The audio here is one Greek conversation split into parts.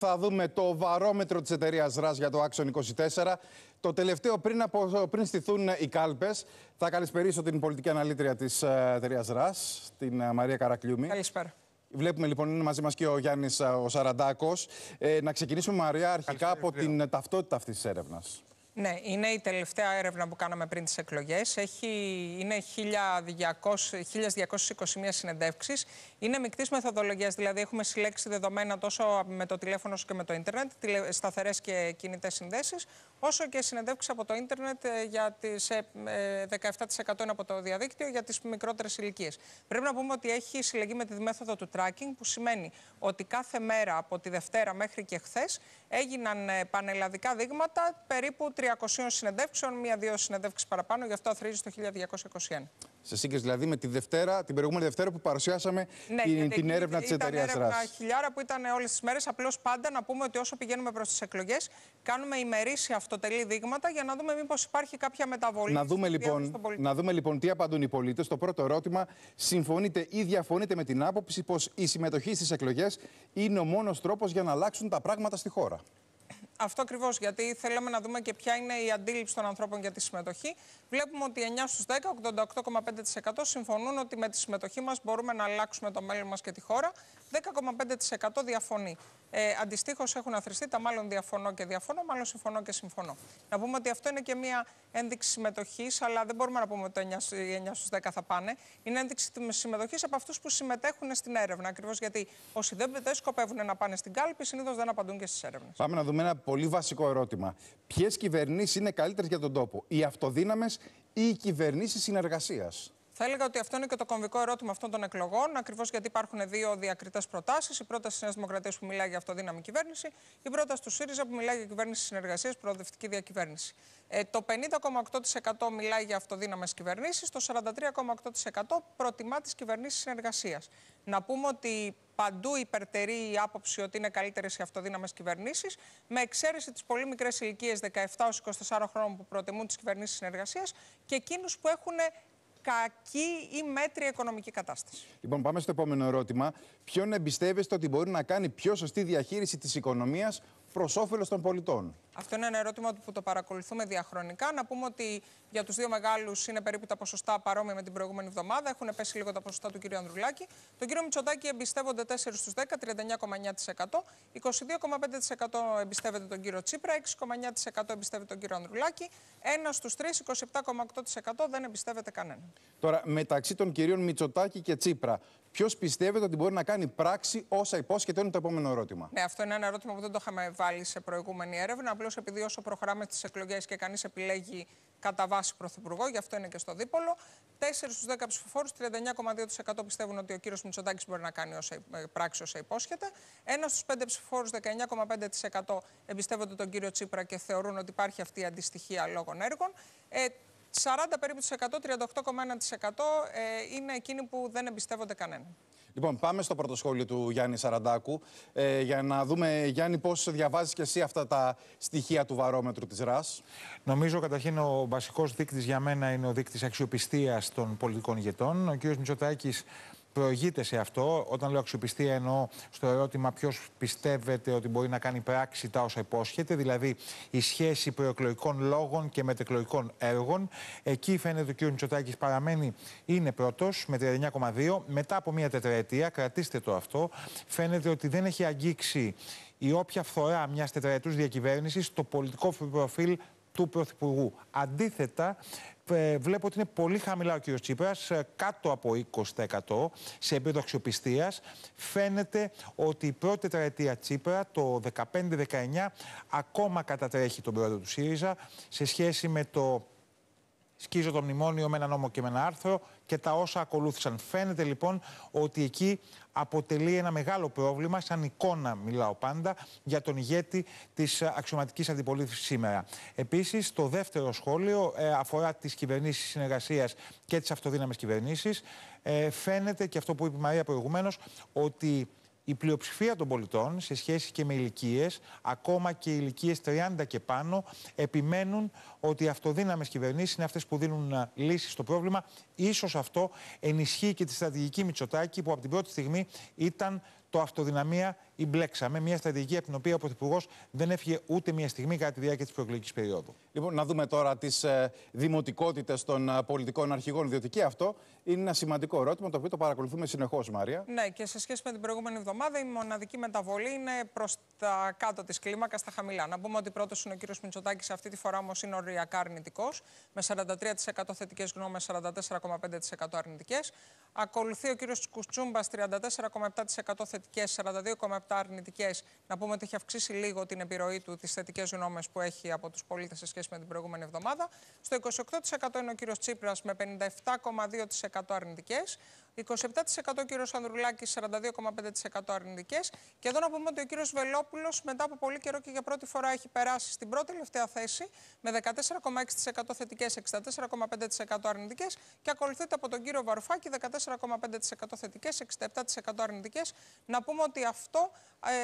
Θα δούμε το βαρόμετρο της εταιρείας ΡΑΣ για το άξονα 24. Το τελευταίο πριν, από, πριν στηθούν οι κάλπες. Θα καλησπερίσω την πολιτική αναλύτρια της ε, εταιρείας ΡΑΣ, την ε, Μαρία Καρακλιούμη. Καλησπέρα. Βλέπουμε λοιπόν, είναι μαζί μας και ο Γιάννης ε, ο Σαραντάκος να ξεκινήσουμε, Μαρία, αρχικά από την ταυτότητα αυτής της έρευνας. Ναι, είναι η τελευταία έρευνα που κάναμε πριν τις εκλογές. Έχει, είναι 1200, 1221 συνεντεύξεις. Είναι μεικτής μεθοδολογίας, δηλαδή έχουμε συλλέξει δεδομένα τόσο με το τηλέφωνο όσο και με το ίντερνετ, σταθερές και κινητές συνδέσεις, όσο και συνεντεύξεις από το ίντερνετ ε, για τις 17% ε, ε, είναι από το διαδίκτυο για τις μικρότερες ηλικίες. Πρέπει να πούμε ότι έχει συλλεγεί με τη μέθοδο του tracking, που σημαίνει ότι κάθε μέρα από τη Δευτέρα μέχρι και χθες έγιναν ε, πανελλαδικά δείγματα περίπου 300 συνεντεύξεων, μία-δύο συνεντεύξεις παραπάνω, γι' αυτό αθροίζεις το 1221. Σε σύγκριση δηλαδή με τη Δευτέρα, την προηγούμενη Δευτέρα που παρουσιάσαμε ναι, την, την έρευνα της εταιρεία ΡΑΣ. Ήταν έρευνα χιλιάρα που ήταν όλες τις μέρες. Απλώς πάντα να πούμε ότι όσο πηγαίνουμε προς τις εκλογές, κάνουμε ημερήσια αυτοτελή δείγματα για να δούμε μήπως υπάρχει κάποια μεταβολή. Να δούμε, λοιπόν, να δούμε λοιπόν τι απαντούν οι πολίτες. Το πρώτο ερώτημα, συμφωνείτε ή διαφωνείτε με την άποψη πως η συμμετοχή στις εκλογές είναι ο μόνος τρόπος για να αλλάξουν τα πράγματα στη χώρα. Αυτό ακριβώς, γιατί θέλαμε να δούμε και ποια είναι η αντίληψη των ανθρώπων για τη συμμετοχή. Βλέπουμε ότι 9 στου 10, 88,5% συμφωνούν ότι με τη συμμετοχή μας μπορούμε να αλλάξουμε το μέλλον μας και τη χώρα. 10,5% διαφωνεί. Ε, Αντιστοίχως έχουν αθρηστεί τα μάλλον διαφωνώ και διαφωνώ, μάλλον συμφωνώ και συμφωνώ. Να πούμε ότι αυτό είναι και μια ένδειξη συμμετοχής, αλλά δεν μπορούμε να πούμε ότι το 9, 9 στου 10 θα πάνε. Είναι ένδειξη συμμετοχής από αυτούς που συμμετέχουν στην έρευνα. Ακριβώς γιατί όσοι δεν, δεν σκοπεύουν να πάνε στην κάλπη, συνήθως δεν απαντούν και στις έρευνες. Πάμε να δούμε ένα πολύ βασικό ερώτημα. Ποιες κυβερνήσεις είναι καλύτερες για τον τόπο, οι αυτοδύναμες ή οι κυβερνήσεις συνεργασίας. Θα έλεγα ότι αυτό είναι και το κομβικό ερώτημα αυτών των εκλογών, ακριβώς γιατί υπάρχουν δύο διακριτές προτάσεις. Η πρόταση της Νέας Δημοκρατίας που μιλάει για αυτοδύναμη κυβέρνηση, η πρόταση του ΣΥΡΙΖΑ που μιλάει για κυβέρνηση συνεργασίας, προοδευτική διακυβέρνηση. Ε, το 50,8% μιλάει για αυτοδύναμες κυβερνήσεις, το 43,8% προτιμά τις κυβερνήσεις συνεργασίας. Να πούμε ότι παντού υπερτερεί η άποψη ότι είναι καλύτερες οι αυτοδύναμες κυβερνήσεις, με εξαίρεση τις πολύ μικρές ηλικίες 17-24 χρόνων που προτιμούν τις κυβερνήσεις συνεργασίας και εκείνους που έχουν κακή ή μέτρια οικονομική κατάσταση. Λοιπόν, πάμε στο επόμενο ερώτημα. Ποιον εμπιστεύεστε ότι μπορεί να κάνει πιο σωστή διαχείριση της οικονομίας προς όφελος των πολιτών. Αυτό είναι ένα ερώτημα που το παρακολουθούμε διαχρονικά. Να πούμε ότι για τους δύο μεγάλους είναι περίπου τα ποσοστά παρόμοια με την προηγούμενη εβδομάδα. Έχουν πέσει λίγο τα ποσοστά του κ. Ανδρουλάκη. Τον κ. Μητσοτάκη εμπιστεύονται 4 στου 10, 39,9%. 22,5% εμπιστεύεται τον κ. Τσίπρα, 6,9% εμπιστεύεται τον κ. Ανδρουλάκη. 1 στου 3, 27,8% δεν εμπιστεύεται κανέναν. Τώρα, μεταξύ των κυρίων Μητσοτάκη και Τσίπρα, Ποιος πιστεύετε ότι μπορεί να κάνει πράξη όσα υπόσχεται, είναι το επόμενο ερώτημα. Ναι, αυτό είναι ένα ερώτημα που δεν το είχαμε βάλει σε προηγούμενη έρευνα. Απλώς επειδή όσο προχωράμε στις εκλογές και κανείς επιλέγει κατά βάση πρωθυπουργό, γι' αυτό είναι και στο δίπολο. 4 στου 10 ψηφοφόρου, 39,2% πιστεύουν ότι ο κύριος Μητσοτάκης μπορεί να κάνει όσα, ε, πράξη όσα υπόσχεται. Ένα στους 5 ψηφοφόρου, 19,5% εμπιστεύονται τον κύριο Τσίπρα και θεωρούν ότι υπάρχει αυτή η αντιστοιχία λόγων έργων. Ε, 40 περίπου 38,1% ε, είναι εκείνοι που δεν εμπιστεύονται κανέναν. Λοιπόν, πάμε στο πρώτο σχόλιο του Γιάννη Σαραντάκου ε, για να δούμε, Γιάννη, πώς διαβάζεις και εσύ αυτά τα στοιχεία του βαρόμετρου της ΡΑΣ. Νομίζω καταρχήν ο βασικός δείκτης για μένα είναι ο δείκτης αξιοπιστίας των πολιτικών ηγετών. Ο κ. Μητσοτάκης προηγείται σε αυτό. Όταν λέω αξιοπιστία, εννοώ στο ερώτημα ποιος πιστεύετε ότι μπορεί να κάνει πράξη τα όσα υπόσχεται, δηλαδή η σχέση προεκλογικών λόγων και μετεκλογικών έργων. Εκεί φαίνεται ότι ο κ. Μητσοτάκης παραμένει, είναι πρώτος με 39,2. Μετά από μία τετραετία, κρατήστε το αυτό, φαίνεται ότι δεν έχει αγγίξει η όποια φθορά μιας τετραετούς διακυβέρνησης το πολιτικό προφίλ του Πρωθυπουργού. Αντίθετα, ε, βλέπω ότι είναι πολύ χαμηλά ο κ. Τσίπρας, ε, κάτω από 20% σε επίπεδο αξιοπιστίας. Φαίνεται ότι η πρώτη τετραετία Τσίπρα, το 15-19, ακόμα κατατρέχει τον πρόεδρο του ΣΥΡΙΖΑ σε σχέση με το σκίζω το μνημόνιο με ένα νόμο και με ένα άρθρο και τα όσα ακολούθησαν. Φαίνεται λοιπόν ότι εκεί αποτελεί ένα μεγάλο πρόβλημα, σαν εικόνα μιλάω πάντα, για τον ηγέτη της αξιωματικής αντιπολίτευσης σήμερα. Επίσης, το δεύτερο σχόλιο ε, αφορά τις κυβερνήσεις συνεργασίας και τις αυτοδύναμες κυβερνήσεις. Ε, φαίνεται και αυτό που είπε η Μαρία προηγουμένως, ότι η πλειοψηφία των πολιτών σε σχέση και με ηλικίες, ακόμα και ηλικίε 30 και πάνω, επιμένουν ότι οι αυτοδύναμες κυβερνήσεις είναι αυτές που δίνουν ε, λύσεις στο πρόβλημα. Ίσως αυτό ενισχύει και τη στρατηγική Μητσοτάκη που από την πρώτη στιγμή ήταν το αυτοδυναμία ή μπλέξαμε. Μια στρατηγική από την οποία ο Πρωθυπουργός δεν έφυγε ούτε μια στιγμή κατά τη διάρκεια της προεκλογικής περίοδου. Λοιπόν, να δούμε τώρα τις ε, δημοτικότητες των ε, πολιτικών αρχηγών, διότι και αυτό είναι ένα σημαντικό ερώτημα το οποίο το παρακολουθούμε συνεχώς, Μαρία. Ναι, και σε σχέση με την προηγούμενη εβδομάδα, η μοναδική μεταβολή είναι προς τα κάτω της κλίμακας, στα χαμηλά. Να πούμε ότι πρώτος είναι ο κύριος Μητσοτάκης, αυτή τη φορά όμως είναι οριακά αρνητικός, με 43% θετικές γνώμες, 44,5% αρνητικές. Ακολουθεί ο κύριος Κουτσούμπα, 34,7% θετικέ, 42,7% τα αρνητικές, να πούμε ότι έχει αυξήσει λίγο την επιρροή του, τις θετικές γνώμες που έχει από τους πολίτες σε σχέση με την προηγούμενη εβδομάδα. Στο 28% είναι ο κύριος Τσίπρας με 57,2% αρνητικές. 27% ο κύριος Ανδρουλάκης, 42,5% αρνητικές. Και εδώ να πούμε ότι ο κύριος Βελόπουλος μετά από πολύ καιρό και για πρώτη φορά έχει περάσει στην πρώτη τελευταία θέση με 14,6% θετικέ, 64,5% αρνητικές. Και ακολουθείται από τον κύριο Βαρουφάκη, 14,5% θετικέ, 67% αρνητικές. Να πούμε ότι αυτό ε, ε,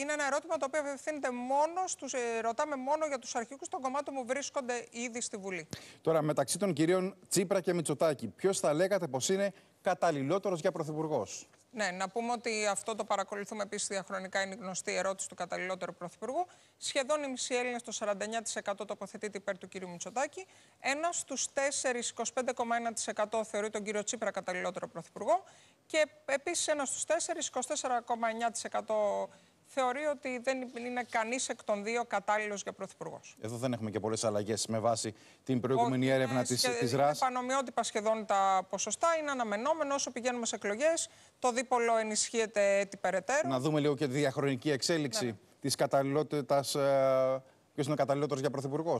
είναι ένα ερώτημα το οποίο απευθύνεται μόνο στους. ε, ρωτάμε μόνο για τους αρχικούς των κομμάτων που βρίσκονται ήδη στη Βουλή. Τώρα, μεταξύ των κυρίων Τσίπρα και Μητσοτάκη, ποιος θα λέγατε πως είναι καταλληλότερος για πρωθυπουργός. Ναι, να πούμε ότι αυτό το παρακολουθούμε επίσης διαχρονικά. Είναι η γνωστή ερώτηση του καταλληλότερου πρωθυπουργού. Σχεδόν η μισή Έλληνε, στο 49% τοποθετείται υπέρ του κ. Μητσοτάκη. Ένα στους 4, 25,1% θεωρεί τον κ. Τσίπρα καταλληλότερο πρωθυπουργό. Και επίσης ένα στους 4, 24,9% θεωρεί ότι δεν είναι κανείς εκ των δύο κατάλληλος για πρωθυπουργός. Εδώ δεν έχουμε και πολλές αλλαγές με βάση την προηγούμενη έρευνα ε, της ε, ΡΑΣ. Είναι πανομοιότυπα σχεδόν τα ποσοστά. Είναι αναμενόμενο όσο πηγαίνουμε σε εκλογές. Το δίπολο ενισχύεται έτσι περαιτέρω. Να δούμε λίγο και τη διαχρονική εξέλιξη ναι. ναι. της καταλληλότητας. Ε, Ποιος είναι ο καταλληλότερος για πρωθυπουργός.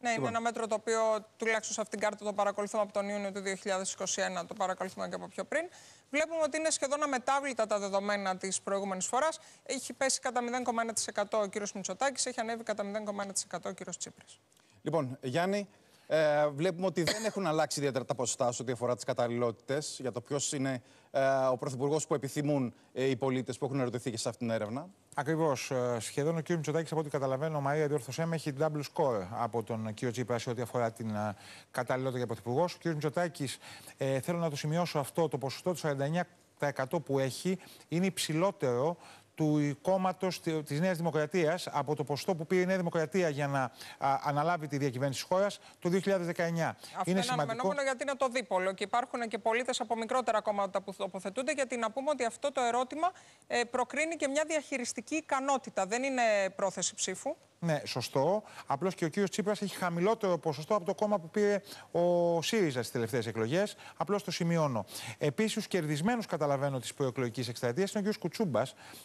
Ναι, είναι λοιπόν. ένα μέτρο το οποίο τουλάχιστον σε αυτήν την κάρτα το παρακολουθούμε από τον Ιούνιο του 2021, το παρακολουθούμε και από πιο πριν. Βλέπουμε ότι είναι σχεδόν αμετάβλητα τα δεδομένα της προηγούμενης φοράς. Έχει πέσει κατά 0,1% ο κύριος Μητσοτάκης, έχει ανέβει κατά 0,1% ο κύριος Τσίπρας. Λοιπόν, Γιάννη, ε, βλέπουμε ότι δεν έχουν αλλάξει ιδιαίτερα τα ποσοστά σε ό,τι αφορά τις καταλληλότητες για το ποιος είναι ε, ο Πρωθυπουργός που επιθυμούν ε, οι πολίτες που έχουν ερωτηθεί και σε αυτήν την έρευνα. Ακριβώς. Ε, σχεδόν ο κ. Μητσοτάκης, από ό,τι καταλαβαίνω, ο Μαρία με έχει double score από τον κ. Τσίπρας σε ό,τι αφορά την καταλληλότητα για πρωθυπουργός. Ο κ. Μητσοτάκη, θέλω να το σημειώσω αυτό, το ποσοστό του 49% που έχει είναι υψηλότερο του κόμματο τη Νέας Δημοκρατίας από το ποστό που πήρε η Νέα Δημοκρατία για να αναλάβει τη διακυβέρνηση της χώρας το 2019. Αυτό είναι σημαντικό. γιατί είναι το δίπολο και υπάρχουν και πολίτες από μικρότερα κόμματα που τοποθετούνται, γιατί να πούμε ότι αυτό το ερώτημα ε, προκρίνει και μια διαχειριστική ικανότητα. Δεν είναι πρόθεση ψήφου. Ναι, σωστό. Απλώς και ο κύριος Τσίπρας έχει χαμηλότερο ποσοστό από το κόμμα που πήρε ο ΣΥΡΙΖΑ στις τελευταίες εκλογές. Απλώς το σημειώνω. Επίσης, κερδισμένο καταλαβαίνω τη προεκλογική εκστρατεία είναι ο κύριος Κουτσούμπας,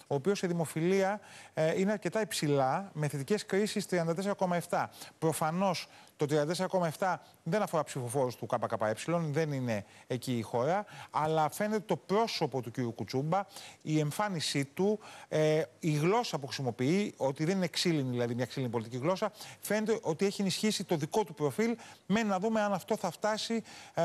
ο οποίος σε δημοφιλία ε, είναι αρκετά υψηλά, με θετικές κρίσεις 34,7. Προφανώς το 34,7 δεν αφορά ψηφοφόρους του ΚΚΕ, δεν είναι εκεί η χώρα, αλλά φαίνεται το πρόσωπο του κ. Κουτσούμπα, η εμφάνισή του, ε, η γλώσσα που χρησιμοποιεί, ότι δεν είναι ξύλινη, δηλαδή μια ξύλινη πολιτική γλώσσα, φαίνεται ότι έχει ενισχύσει το δικό του προφίλ. Μένει να δούμε αν αυτό θα φτάσει. Ε,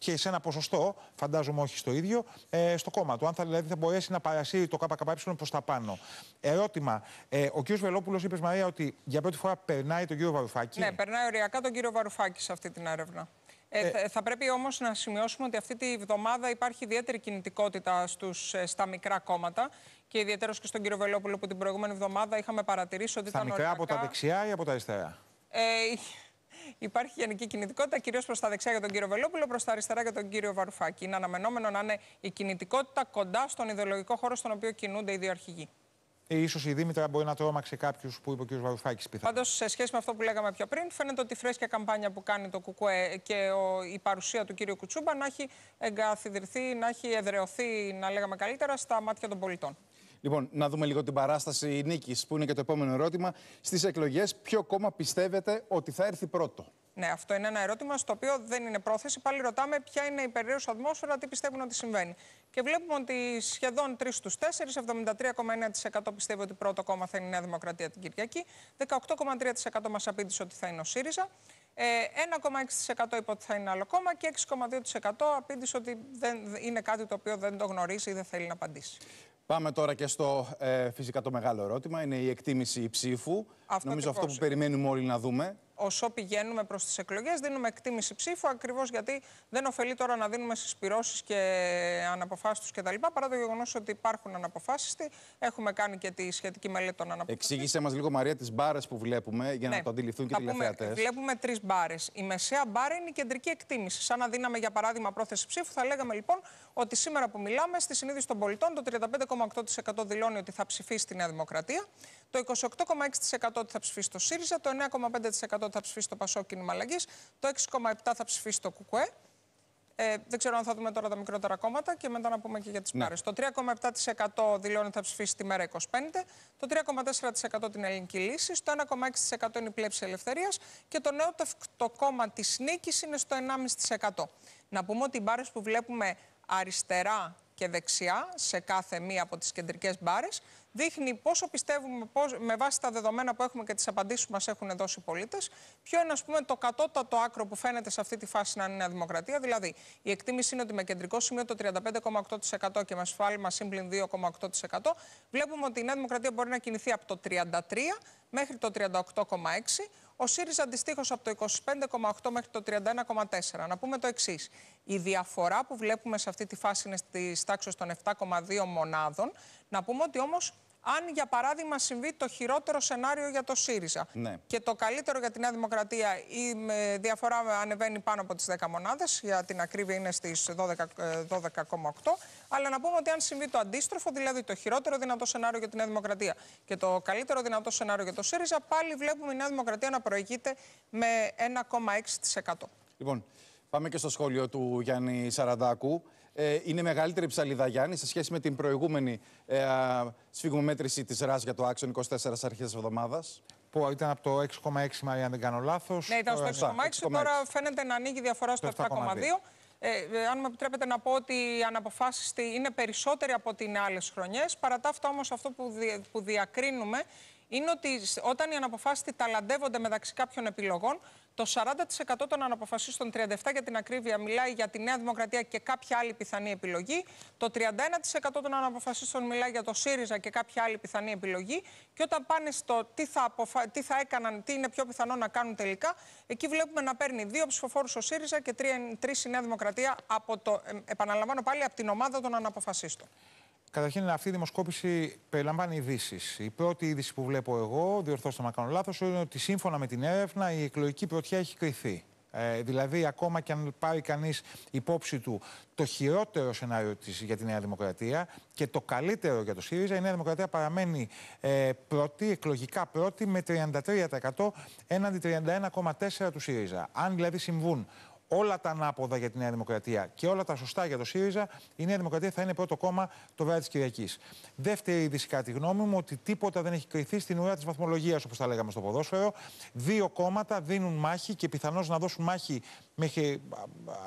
και σε ένα ποσοστό, φαντάζομαι όχι στο ίδιο, ε, στο κόμμα του. Αν θα, δηλαδή, θα μπορέσει να παρασύρει το ΚΚΕ προς τα πάνω. Ερώτημα. Ε, ο κ. Βελόπουλος είπε, Μαρία, ότι για πρώτη φορά περνάει τον κύριο Βαρουφάκη. Ναι, περνάει οριακά τον κύριο Βαρουφάκη σε αυτή την έρευνα. Ε, ε, θα πρέπει όμως να σημειώσουμε ότι αυτή τη βδομάδα υπάρχει ιδιαίτερη κινητικότητα στους, στα μικρά κόμματα και ιδιαίτερω και στον κύριο Βελόπουλο που την προηγούμενη εβδομάδα είχαμε παρατηρήσει ότι στα ήταν. μικρά από τα δεξιά ή από τα αριστερά. Ε, υπάρχει γενική κινητικότητα, κυρίως προς τα δεξιά για τον κύριο Βελόπουλο, προς τα αριστερά για τον κύριο Βαρουφάκη. Είναι αναμενόμενο να είναι η κινητικότητα κοντά στον ιδεολογικό χώρο στον οποίο κινούνται οι δύο αρχηγοί. Ε, ίσως η Δήμητρα μπορεί να τρόμαξε κάποιους που είπε ο κ. Βαρουφάκη πιθανότατα. Πάντως, σε σχέση με αυτό που λέγαμε πιο πριν, φαίνεται ότι η φρέσκια καμπάνια που κάνει το ΚΚΕ και η παρουσία του κ. Κουτσούμπα να έχει εγκαθιδρυθεί, να έχει εδρεωθεί, να λέγαμε καλύτερα, στα μάτια των πολιτών. Λοιπόν, να δούμε λίγο την παράσταση νίκης, που είναι και το επόμενο ερώτημα. Στις εκλογές, ποιο κόμμα πιστεύετε ότι θα έρθει πρώτο. Ναι, αυτό είναι ένα ερώτημα στο οποίο δεν είναι πρόθεση. Πάλι ρωτάμε ποια είναι η περίεργη ατμόσφαιρα, τι πιστεύουν ότι συμβαίνει. Και βλέπουμε ότι σχεδόν 3 στου 4, 73,9% πιστεύει ότι πρώτο κόμμα θα είναι η Νέα Δημοκρατία την Κυριακή. 18,3% μας απήντησε ότι θα είναι ο ΣΥΡΙΖΑ. 1,6% ε, είπε ότι θα είναι άλλο κόμμα και 6,2% απήντησε ότι δεν είναι κάτι το οποίο δεν το γνωρίζει ή δεν θέλει να απαντήσει. Πάμε τώρα και στο ε, φυσικά το μεγάλο ερώτημα. Είναι η εκτίμηση ψήφου. Αυτό Νομίζω αυτό που περιμένουμε όλοι να δούμε όσο πηγαίνουμε προς τις εκλογές, δίνουμε εκτίμηση ψήφου ακριβώς γιατί δεν ωφελεί τώρα να δίνουμε συσπηρώσει και του κτλ. Παρά το γεγονός ότι υπάρχουν αναποφάσιστοι. Έχουμε κάνει και τη σχετική μελέτη των αναποφάσεων. Εξήγησε μας λίγο, Μαρία, τις μπάρες που βλέπουμε για ναι. να το αντιληφθούν και οι τηλεθεατές. Βλέπουμε τρεις μπάρες. Η μεσαία μπάρα είναι η κεντρική εκτίμηση. Σαν να δίναμε, για παράδειγμα, πρόθεση ψήφου, θα λέγαμε λοιπόν ότι σήμερα που μιλάμε, στη συνείδηση των πολιτών, το 35,8% δηλώνει ότι θα ψηφίσει τη Νέα Δημοκρατία, το 28,6% ότι θα ψηφίσει το ΣΥΡΙΖΑ, το 9,5% θα ψηφίσει το Πασόκινη Κίνημα Το 6,7 θα ψηφίσει το Κουκουέ. Ε, δεν ξέρω αν θα δούμε τώρα τα μικρότερα κόμματα και μετά να πούμε και για τις ναι. Το 3,7% δηλώνει θα ψηφίσει τη μέρα 25. Το 3,4% την ελληνική λύση. Το 1,6% είναι η πλέψη ελευθερίας. Και το νέο το κόμμα της νίκης είναι στο 1,5%. Να πούμε ότι οι μπάρες που βλέπουμε αριστερά και δεξιά σε κάθε μία από τις κεντρικές μπάρες δείχνει πόσο πιστεύουμε, πώς, με βάση τα δεδομένα που έχουμε και τις απαντήσεις που μας έχουν δώσει οι πολίτες, ποιο είναι ας πούμε, το κατώτατο άκρο που φαίνεται σε αυτή τη φάση να είναι η Νέα Δημοκρατία. Δηλαδή, η εκτίμηση είναι ότι με κεντρικό σημείο το 35,8% και με ασφάλιμα σύμπλην 2,8%, βλέπουμε ότι η Νέα Δημοκρατία μπορεί να κινηθεί από το 33% μέχρι το 38,6%. Ο ΣΥΡΙΖΑ αντιστοίχως από το 25,8 μέχρι το 31,4. Να πούμε το εξής. Η διαφορά που βλέπουμε σε αυτή τη φάση είναι στις τάξεις των 7,2 μονάδων. Να πούμε ότι όμως αν για παράδειγμα συμβεί το χειρότερο σενάριο για το ΣΥΡΙΖΑ ναι. και το καλύτερο για τη Νέα Δημοκρατία η διαφορά ανεβαίνει πάνω από τις 10 μονάδες, για την ακρίβεια είναι στις 12,8 ε, αλλά να πούμε ότι αν συμβεί το αντίστροφο, δηλαδή το χειρότερο δυνατό σενάριο για τη Νέα Δημοκρατία και το καλύτερο δυνατό σενάριο για το ΣΥΡΙΖΑ, πάλι βλέπουμε η Νέα Δημοκρατία να προηγείται με 1,6%. Λοιπόν, πάμε και στο σχόλιο του Γιάννη Σαραντάκου. Ε, είναι μεγαλύτερη ψαλίδα Γιάννη σε σχέση με την προηγούμενη ε, σφιγμομέτρηση τη ΡΑΣ για το άξονα 24 αρχέ εβδομάδα. Που ήταν από το 6,6 αν δεν κάνω λάθος. Ναι, ήταν στο 6,6. Ε, τώρα φαίνεται να ανοίγει διαφορά στο 7,2. Ε, ε, αν μου επιτρέπετε να πω ότι η αναποφάσιστη είναι περισσότερη από ότι είναι άλλες χρονιές. Παρά τα όμως αυτό που, που διακρίνουμε είναι ότι όταν οι αναποφάσιστοι ταλαντεύονται μεταξύ κάποιων επιλογών, το 40% των αναποφασίστων, 37% για την ακρίβεια, μιλάει για τη Νέα Δημοκρατία και κάποια άλλη πιθανή επιλογή. Το 31% των αναποφασίστων μιλάει για το ΣΥΡΙΖΑ και κάποια άλλη πιθανή επιλογή. Και όταν πάνε στο τι θα, τι θα έκαναν, τι είναι πιο πιθανό να κάνουν τελικά, εκεί βλέπουμε να παίρνει δύο ψηφοφόρους ο ΣΥΡΙΖΑ και τρεις η Νέα Δημοκρατία από το, ε, επαναλαμβάνω πάλι, από την ομάδα των αναποφασίστων. Καταρχήν, αυτή η δημοσκόπηση περιλαμβάνει ειδήσεις. Η πρώτη είδηση που βλέπω εγώ, διορθώστε να κάνω λάθος, είναι ότι σύμφωνα με την έρευνα η εκλογική πρωτιά έχει κρυθεί. Ε, δηλαδή, ακόμα και αν πάρει κανείς υπόψη του το χειρότερο σενάριο της για τη Νέα Δημοκρατία και το καλύτερο για το ΣΥΡΙΖΑ, η Νέα Δημοκρατία παραμένει ε, πρώτη, εκλογικά πρώτη, με 33% έναντι 31,4% του ΣΥΡΙΖΑ. Αν δηλαδή συμβούν όλα τα ανάποδα για τη Νέα Δημοκρατία και όλα τα σωστά για το ΣΥΡΙΖΑ, η Νέα Δημοκρατία θα είναι πρώτο κόμμα το βράδυ της Κυριακής. Δεύτερη είδηση, κατά τη γνώμη μου, ότι τίποτα δεν έχει κρυθεί στην ουρά της βαθμολογίας, όπως τα λέγαμε στο ποδόσφαιρο. Δύο κόμματα δίνουν μάχη και πιθανώς να δώσουν μάχη μέχρι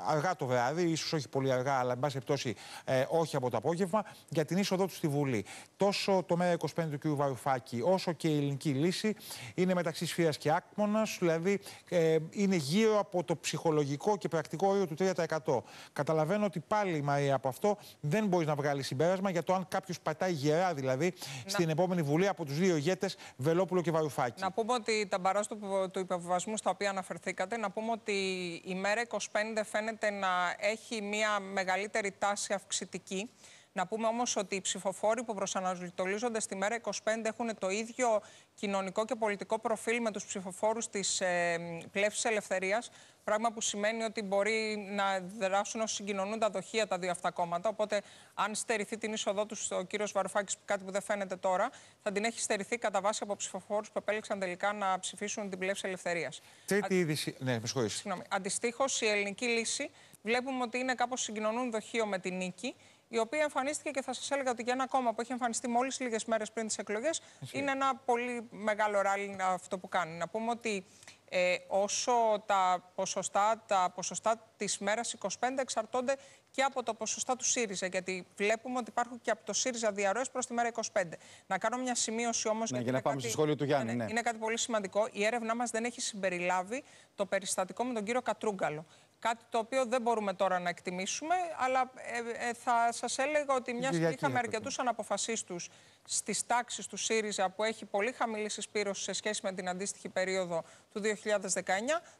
αργά το βράδυ, ίσως όχι πολύ αργά, αλλά εν πάση περιπτώσει ε, όχι από το απόγευμα, για την είσοδό τους στη Βουλή. Τόσο το ΜΕΡΑ 25 του κ. Βαρουφάκη, όσο και η ελληνική λύση είναι μεταξύ Σφύρας και Άκμονας, δηλαδή ε, είναι γύρω από το ψυχολογικό και πρακτικό όριο του 3%. Καταλαβαίνω ότι πάλι Μαρία από αυτό δεν μπορείς να βγάλεις συμπέρασμα για το αν κάποιος πατάει γερά δηλαδή στην επόμενη Βουλή από τους δύο ηγέτες Βελόπουλο και Βαρουφάκη. Να πούμε ότι τα μπαρά του, του στα οποία αναφερθήκατε, να πούμε ότι η μέρα 25 φαίνεται να έχει μια μεγαλύτερη τάση αυξητική. Να πούμε όμως ότι οι ψηφοφόροι που προσανατολίζονται στη μέρα 25 έχουν το ίδιο κοινωνικό και πολιτικό προφίλ με τους ψηφοφόρους της ε, Πλεύσης Ελευθερίας. Πράγμα που σημαίνει ότι μπορεί να δράσουν όσοι συγκοινωνούν τα δοχεία τα δύο αυτά κόμματα. Οπότε, αν στερηθεί την είσοδό τους ο κύριος Βαρουφάκης, κάτι που δεν φαίνεται τώρα, θα την έχει στερηθεί κατά βάση από ψηφοφόρους που επέλεξαν τελικά να ψηφίσουν την πλεύση ελευθερίας. Τρίτη Α... Ναι, με συγχωρείτε. η ελληνική λύση βλέπουμε ότι είναι κάπως συγκοινωνούν δοχείο με την νίκη η οποία εμφανίστηκε και θα σας έλεγα ότι για ένα κόμμα που έχει εμφανιστεί μόλις λίγες μέρες πριν τις εκλογές, είναι ένα πολύ μεγάλο ράλι αυτό που κάνει. Να πούμε ότι ε, όσο τα ποσοστά, τα ποσοστά της μέρας 25 εξαρτώνται και από το ποσοστά του ΣΥΡΙΖΑ, γιατί βλέπουμε ότι υπάρχουν και από το ΣΥΡΙΖΑ διαρροές προς τη μέρα 25. Να κάνω μια σημείωση όμως Ναι, για να πάμε κάτι... στο σχόλιο του Γιάννη. Ναι, ναι. Ναι. Είναι κάτι πολύ σημαντικό. Η έρευνά μας δεν έχει συμπεριλάβει το περιστατικό με τον κύριο Κατρούγκαλο. Κάτι το οποίο δεν μπορούμε τώρα να εκτιμήσουμε, αλλά ε, ε, θα σας έλεγα ότι μια και είχαμε αρκετού αναποφασίστου στις τάξεις του ΣΥΡΙΖΑ που έχει πολύ χαμηλή συσπήρωση σε σχέση με την αντίστοιχη περίοδο του 2019.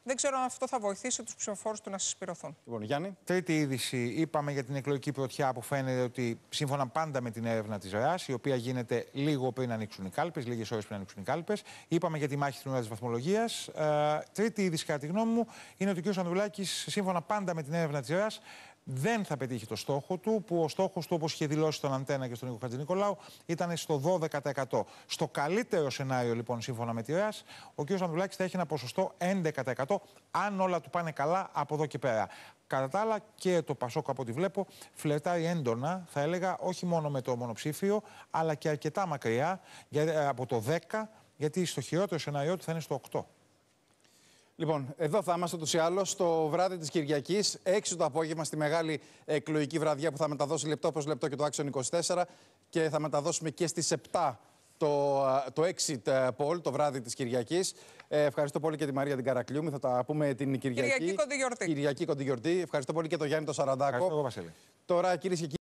Δεν ξέρω αν αυτό θα βοηθήσει τους ψηφοφόρους του να συσπηρωθούν. Λοιπόν, Γιάννη. Τρίτη είδηση. Είπαμε για την εκλογική πρωτιά που φαίνεται ότι σύμφωνα πάντα με την έρευνα της ΡΑΣ, η οποία γίνεται λίγο πριν ανοίξουν οι κάλπες, λίγες ώρες πριν ανοίξουν οι κάλπες. Είπαμε για τη μάχη του Νέα βαθμολογίας. Ε, τρίτη είδηση, κατά τη γνώμη μου, είναι ότι ο κ. Ανδρουλάκης, σύμφωνα πάντα με την έρευνα της ΡΑΣ, δεν θα πετύχει το στόχο του, που ο στόχος του, όπως είχε δηλώσει στον Αντένα και στον Νίκο Χατζηνικολάου, ήταν στο 12%. Στο καλύτερο σενάριο, λοιπόν, σύμφωνα με τη ΕΑΣ, ο κ. Ανδρουλάκη θα έχει ένα ποσοστό 11%, αν όλα του πάνε καλά από εδώ και πέρα. Κατά τα άλλα, και το Πασόκ, από ό,τι βλέπω, φλερτάει έντονα, θα έλεγα, όχι μόνο με το μονοψήφιο, αλλά και αρκετά μακριά ε, από το 10%, γιατί στο χειρότερο σενάριό του θα είναι στο 8%. Λοιπόν, εδώ θα είμαστε ούτως ή άλλως το βράδυ της Κυριακής, 6 το απόγευμα, στη μεγάλη εκλογική βραδιά που θα μεταδώσει λεπτό προς λεπτό και το Άξιον 24 και θα μεταδώσουμε και στις 7 το, το exit ε, poll το βράδυ της Κυριακής. Ε, ευχαριστώ πολύ και τη Μαρία την Καρακλιούμη. Θα τα πούμε την Κυριακή. Κυριακή Κοντιγιορτή. Κυριακή Κοντιγιορτή. Ευχαριστώ πολύ και τον Γιάννη τον Σαραντάκο. Ευχαριστώ, Βασίλη. Τώρα, κυρίες και κύριοι.